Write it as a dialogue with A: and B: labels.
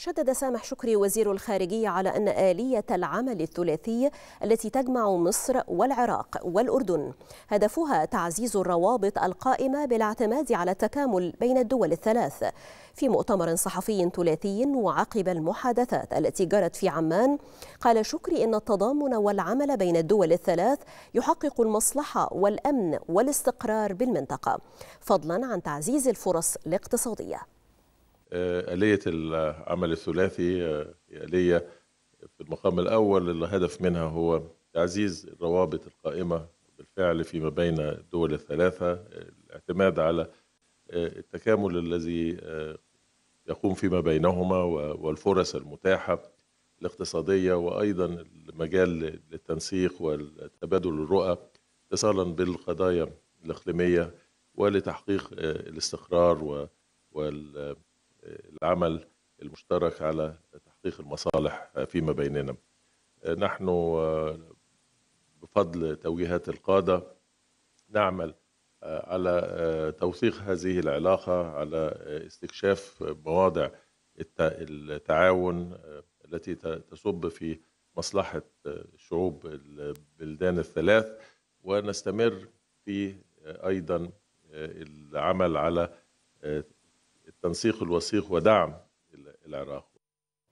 A: شدد سامح شكري وزير الخارجية على أن آلية العمل الثلاثي التي تجمع مصر والعراق والأردن هدفها تعزيز الروابط القائمة بالاعتماد على التكامل بين الدول الثلاث في مؤتمر صحفي ثلاثي وعقب المحادثات التي جرت في عمان قال شكري إن التضامن والعمل بين الدول الثلاث يحقق المصلحة والأمن والاستقرار بالمنطقة فضلا عن تعزيز الفرص الاقتصادية
B: آه، آلية العمل الثلاثي هي آه، آلية في المقام الأول الهدف منها هو تعزيز الروابط القائمة بالفعل فيما بين الدول الثلاثة الاعتماد على آه، التكامل الذي يقوم فيما بينهما والفرص المتاحة الاقتصادية وأيضا المجال للتنسيق والتبادل الرؤى اتصالا بالقضايا الإقليمية ولتحقيق الاستقرار وال العمل المشترك على تحقيق المصالح فيما بيننا نحن بفضل توجيهات القادة نعمل آه، على آه، توثيق هذه العلاقة على آه، استكشاف مواضع التعاون التي تصب في مصلحة شعوب البلدان الثلاث ونستمر في أيضا العمل على تنسيق الوثيق ودعم العراق